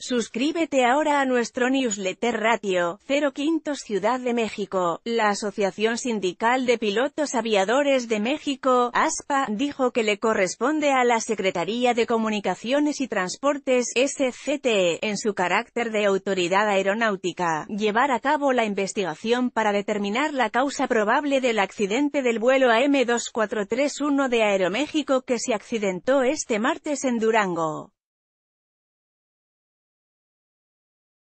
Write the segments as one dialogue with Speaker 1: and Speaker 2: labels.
Speaker 1: Suscríbete ahora a nuestro newsletter Ratio, 05 Ciudad de México. La Asociación Sindical de Pilotos Aviadores de México, ASPA, dijo que le corresponde a la Secretaría de Comunicaciones y Transportes, SCTE, en su carácter de autoridad aeronáutica, llevar a cabo la investigación para determinar la causa probable del accidente del vuelo AM2431 de Aeroméxico que se accidentó este martes en Durango.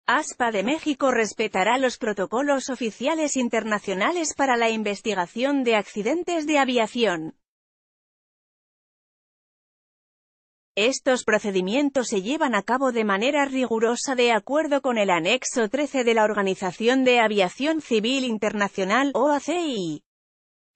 Speaker 1: ASPA de México respetará los protocolos oficiales internacionales para la investigación de accidentes de aviación. Estos procedimientos se llevan a cabo de manera rigurosa de acuerdo con el anexo 13 de la Organización de Aviación Civil Internacional OACI.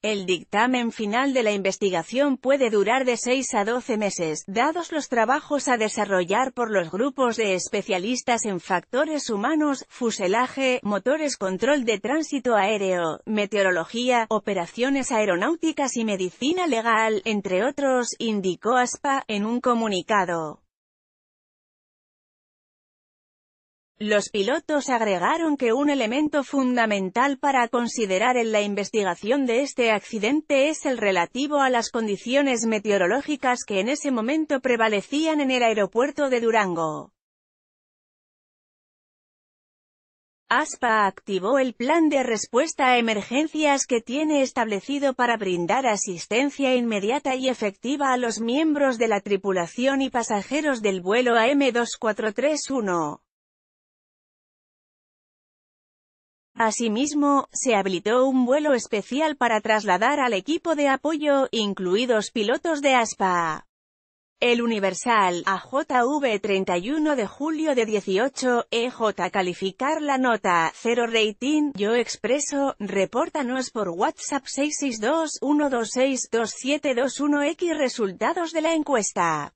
Speaker 1: El dictamen final de la investigación puede durar de 6 a 12 meses, dados los trabajos a desarrollar por los grupos de especialistas en factores humanos, fuselaje, motores control de tránsito aéreo, meteorología, operaciones aeronáuticas y medicina legal, entre otros, indicó ASPA, en un comunicado. Los pilotos agregaron que un elemento fundamental para considerar en la investigación de este accidente es el relativo a las condiciones meteorológicas que en ese momento prevalecían en el aeropuerto de Durango. ASPA activó el plan de respuesta a emergencias que tiene establecido para brindar asistencia inmediata y efectiva a los miembros de la tripulación y pasajeros del vuelo AM2431. Asimismo, se habilitó un vuelo especial para trasladar al equipo de apoyo, incluidos pilotos de ASPA. El Universal, AJV 31 de julio de 18, EJ calificar la nota, 0 rating, yo expreso, repórtanos por WhatsApp 662-126-2721X resultados de la encuesta.